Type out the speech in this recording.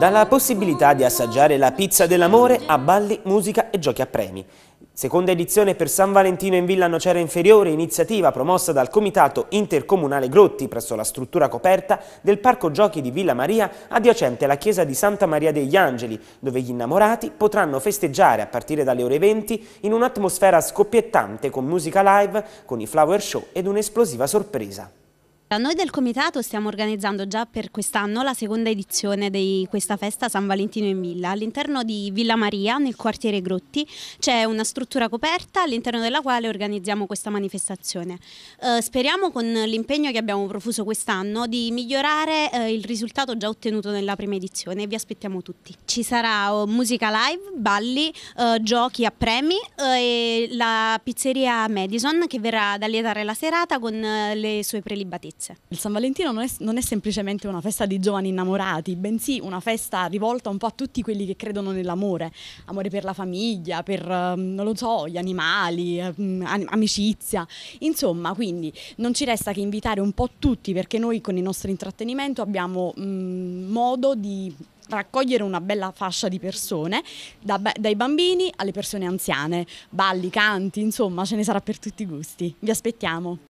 Dalla possibilità di assaggiare la pizza dell'amore a balli, musica e giochi a premi. Seconda edizione per San Valentino in Villa Nocera Inferiore, iniziativa promossa dal Comitato Intercomunale Grotti presso la struttura coperta del Parco Giochi di Villa Maria adiacente alla chiesa di Santa Maria degli Angeli, dove gli innamorati potranno festeggiare a partire dalle ore 20 in un'atmosfera scoppiettante con musica live, con i flower show ed un'esplosiva sorpresa. Noi del Comitato stiamo organizzando già per quest'anno la seconda edizione di questa festa San Valentino in Villa. All'interno di Villa Maria, nel quartiere Grotti, c'è una struttura coperta all'interno della quale organizziamo questa manifestazione. Eh, speriamo con l'impegno che abbiamo profuso quest'anno di migliorare eh, il risultato già ottenuto nella prima edizione vi aspettiamo tutti. Ci sarà oh, musica live, balli, eh, giochi a premi eh, e la pizzeria Madison che verrà ad allietare la serata con eh, le sue prelibatezze amicizie. Il San Valentino non è, non è semplicemente una festa di giovani innamorati, bensì una festa rivolta un po' a tutti quelli che credono nell'amore, amore per la famiglia, per, ehm, non lo so, gli animali, ehm, amicizia, insomma, quindi non ci resta che invitare un po' tutti perché noi con il nostro intrattenimento abbiamo mh, mhmm, modo di raccogliere una bella fascia di persone, da, dai bambini alle persone anziane, balli, canti, insomma ce ne sarà per tutti i gusti. Vi aspettiamo!